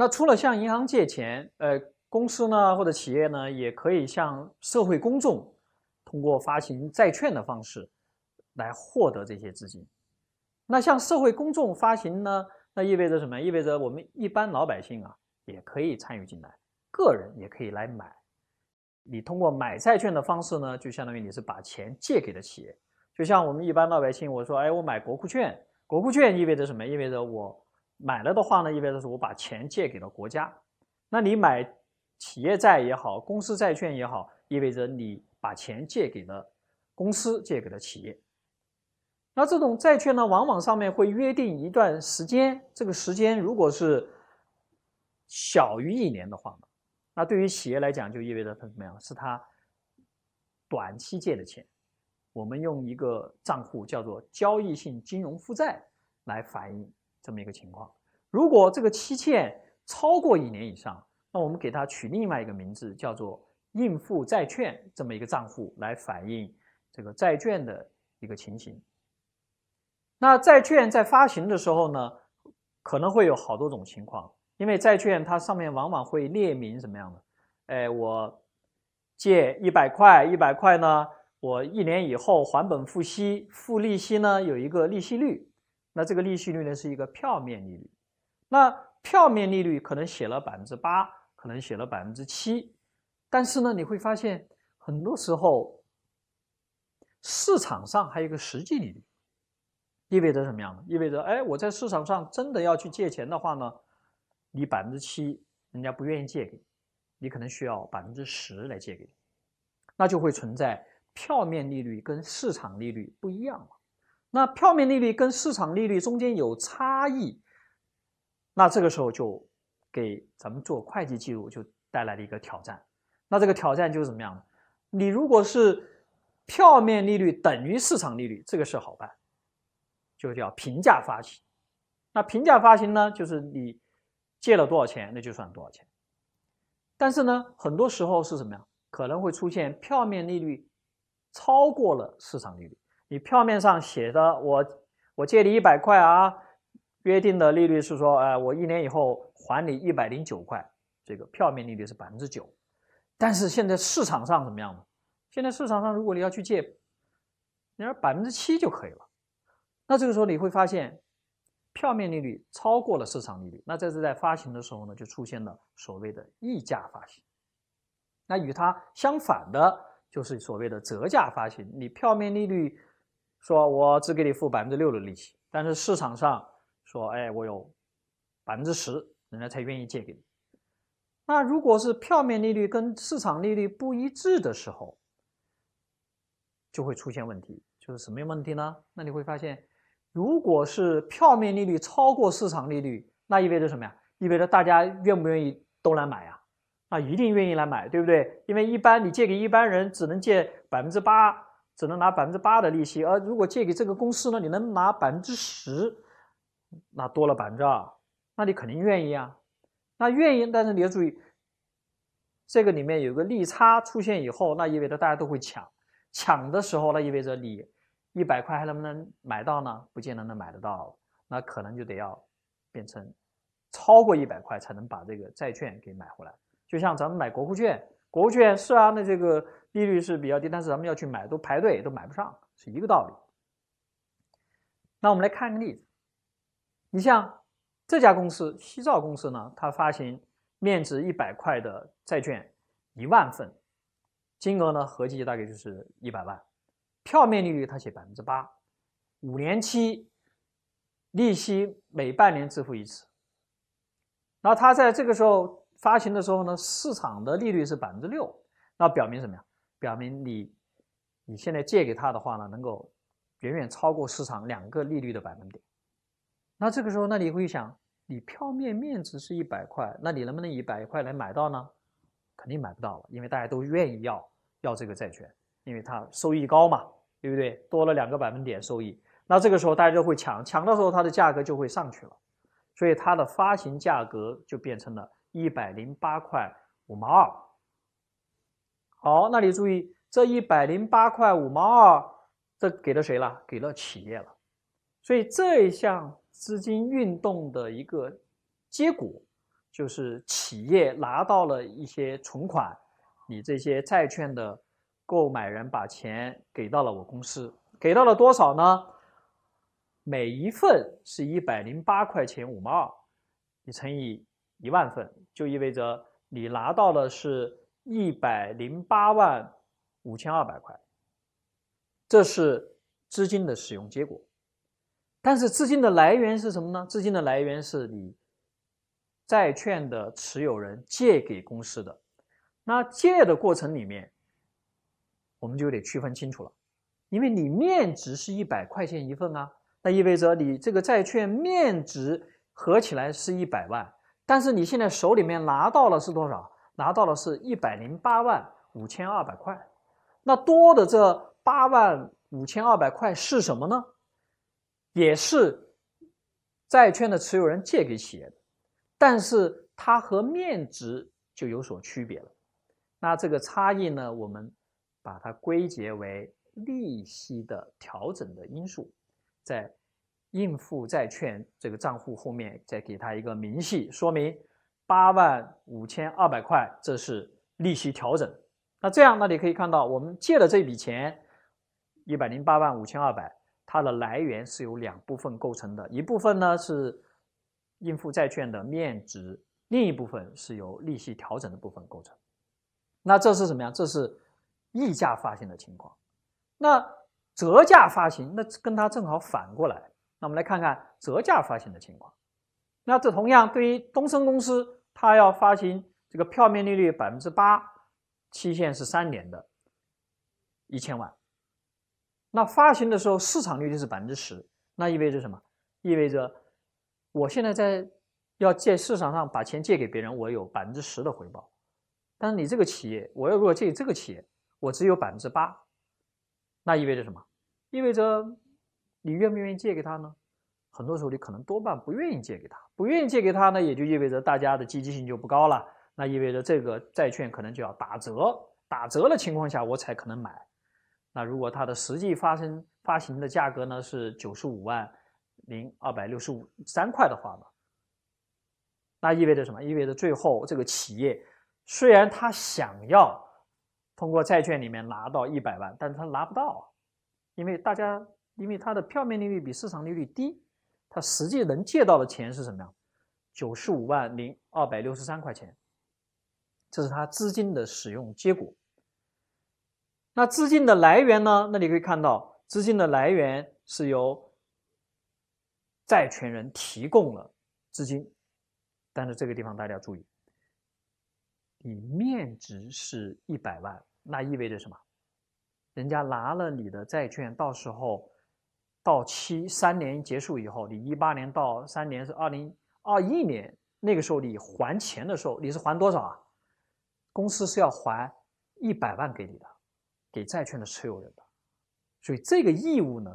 那除了向银行借钱，呃，公司呢或者企业呢也可以向社会公众，通过发行债券的方式，来获得这些资金。那向社会公众发行呢，那意味着什么？意味着我们一般老百姓啊也可以参与进来，个人也可以来买。你通过买债券的方式呢，就相当于你是把钱借给了企业。就像我们一般老百姓，我说哎，我买国库券，国库券意味着什么？意味着我。买了的话呢，意味着是我把钱借给了国家。那你买企业债也好，公司债券也好，意味着你把钱借给了公司，借给了企业。那这种债券呢，往往上面会约定一段时间，这个时间如果是小于一年的话呢，那对于企业来讲，就意味着它怎么样？是它短期借的钱。我们用一个账户叫做交易性金融负债来反映。这么一个情况，如果这个期限超过一年以上，那我们给它取另外一个名字，叫做应付债券这么一个账户来反映这个债券的一个情形。那债券在发行的时候呢，可能会有好多种情况，因为债券它上面往往会列明什么样的？哎，我借一百块，一百块呢，我一年以后还本付息，付利息呢有一个利息率。那这个利息率呢是一个票面利率，那票面利率可能写了百分之八，可能写了百分之七，但是呢，你会发现很多时候市场上还有一个实际利率，意味着什么样的？意味着哎，我在市场上真的要去借钱的话呢，你百分之七人家不愿意借给你，你可能需要百分之十来借给你，那就会存在票面利率跟市场利率不一样了。那票面利率跟市场利率中间有差异，那这个时候就给咱们做会计记录就带来了一个挑战。那这个挑战就是怎么样？呢？你如果是票面利率等于市场利率，这个事好办，就叫平价发行。那平价发行呢，就是你借了多少钱，那就算多少钱。但是呢，很多时候是什么呀？可能会出现票面利率超过了市场利率。你票面上写的我，我借你一百块啊，约定的利率是说，哎，我一年以后还你一百零九块，这个票面利率是百分之九。但是现在市场上怎么样呢？现在市场上如果你要去借，你说百分之七就可以了。那这个时候你会发现，票面利率超过了市场利率。那这是在发行的时候呢，就出现了所谓的溢价发行。那与它相反的就是所谓的折价发行，你票面利率。说我只给你付百分之六的利息，但是市场上说，哎，我有百分之十，人家才愿意借给你。那如果是票面利率跟市场利率不一致的时候，就会出现问题，就是什么样问题呢？那你会发现，如果是票面利率超过市场利率，那意味着什么呀？意味着大家愿不愿意都来买呀？啊，一定愿意来买，对不对？因为一般你借给一般人只能借百分之八。只能拿百分之八的利息，而如果借给这个公司呢，你能拿百分之十，那多了百分之二，那你肯定愿意啊。那愿意，但是你要注意，这个里面有个利差出现以后，那意味着大家都会抢。抢的时候，那意味着你一百块还能不能买到呢？不见得能买得到，那可能就得要变成超过一百块才能把这个债券给买回来。就像咱们买国库券。国券是啊，那这个利率是比较低，但是咱们要去买都排队都买不上，是一个道理。那我们来看个例子，你像这家公司西兆公司呢，它发行面值一百块的债券一万份，金额呢合计大概就是一百万，票面利率它写百分之八，五年期，利息每半年支付一次。然后它在这个时候。发行的时候呢，市场的利率是百分之六，那表明什么呀？表明你，你现在借给他的话呢，能够远远超过市场两个利率的百分点。那这个时候，那你会想，你票面面值是一百块，那你能不能一百块来买到呢？肯定买不到了，因为大家都愿意要要这个债券，因为它收益高嘛，对不对？多了两个百分点收益，那这个时候大家就会抢，抢的时候它的价格就会上去了，所以它的发行价格就变成了。一百零八块五毛二，好，那你注意，这一百零八块五毛二，这给了谁了？给了企业了。所以这一项资金运动的一个结果，就是企业拿到了一些存款。你这些债券的购买人把钱给到了我公司，给到了多少呢？每一份是一百零八块钱五毛二，你乘以。一万份就意味着你拿到的是一百零八万五千二百块，这是资金的使用结果。但是资金的来源是什么呢？资金的来源是你债券的持有人借给公司的。那借的过程里面，我们就得区分清楚了，因为你面值是一百块钱一份啊，那意味着你这个债券面值合起来是一百万。但是你现在手里面拿到了是多少？拿到了是一百零八万五千二百块，那多的这八万五千二百块是什么呢？也是债券的持有人借给企业的，但是它和面值就有所区别了。那这个差异呢，我们把它归结为利息的调整的因素，在。应付债券这个账户后面再给他一个明细说明，八万五千二百块，这是利息调整。那这样，那你可以看到，我们借的这笔钱一百零八万五千二百，它的来源是由两部分构成的，一部分呢是应付债券的面值，另一部分是由利息调整的部分构成。那这是什么呀？这是溢价发行的情况。那折价发行，那跟它正好反过来。那我们来看看折价发行的情况。那这同样对于东升公司，它要发行这个票面利率百分之八、期限是三年的，一千万。那发行的时候市场利率是百分之十，那意味着什么？意味着我现在在要借市场上把钱借给别人，我有百分之十的回报。但是你这个企业，我要如果借这个企业，我只有百分之八，那意味着什么？意味着？你愿不愿意借给他呢？很多时候你可能多半不愿意借给他，不愿意借给他呢，也就意味着大家的积极性就不高了。那意味着这个债券可能就要打折。打折的情况下，我才可能买。那如果它的实际发生发行的价格呢是九十五万零二百六十五三块的话呢，那意味着什么？意味着最后这个企业虽然他想要通过债券里面拿到一百万，但是他拿不到，因为大家。因为它的票面利率比市场利率低，它实际能借到的钱是什么呀？九十五万零二百六十三块钱，这是它资金的使用结果。那资金的来源呢？那你可以看到，资金的来源是由债权人提供了资金，但是这个地方大家注意，你面值是一百万，那意味着什么？人家拿了你的债券，到时候。到期三年结束以后，你一八年到三年是二零二一年，那个时候你还钱的时候，你是还多少啊？公司是要还一百万给你的，给债券的持有人的。所以这个义务呢，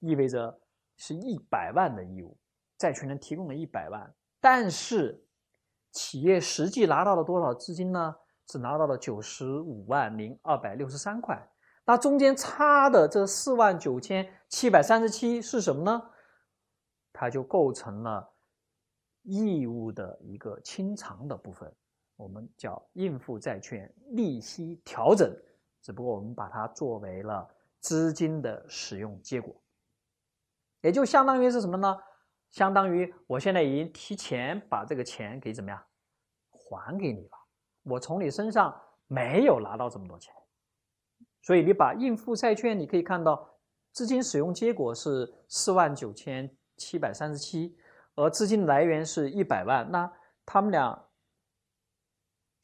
意味着是一百万的义务，债权人提供了一百万，但是企业实际拿到了多少资金呢？只拿到了九十五万零二百六十三块。那中间差的这四万九千七百三十七是什么呢？它就构成了义务的一个清偿的部分，我们叫应付债券利息调整，只不过我们把它作为了资金的使用结果，也就相当于是什么呢？相当于我现在已经提前把这个钱给怎么样还给你了，我从你身上没有拿到这么多钱。所以你把应付债券，你可以看到资金使用结果是四万九千七百三十七，而资金来源是一百万，那他们俩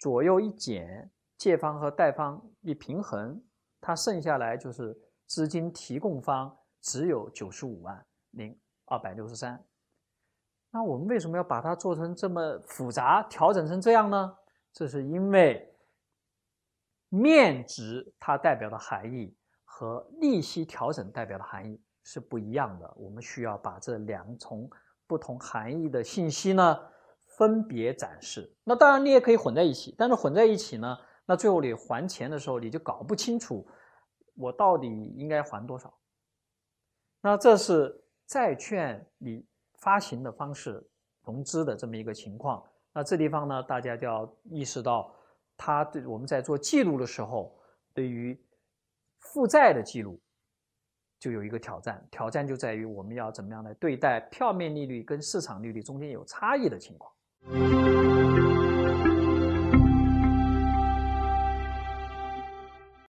左右一减，借方和贷方一平衡，它剩下来就是资金提供方只有九十五万零二百六十三。那我们为什么要把它做成这么复杂，调整成这样呢？这是因为。面值它代表的含义和利息调整代表的含义是不一样的，我们需要把这两重不同含义的信息呢分别展示。那当然你也可以混在一起，但是混在一起呢，那最后你还钱的时候你就搞不清楚我到底应该还多少。那这是债券你发行的方式融资的这么一个情况。那这地方呢，大家就要意识到。他对我们在做记录的时候，对于负债的记录就有一个挑战，挑战就在于我们要怎么样来对待票面利率跟市场利率中间有差异的情况。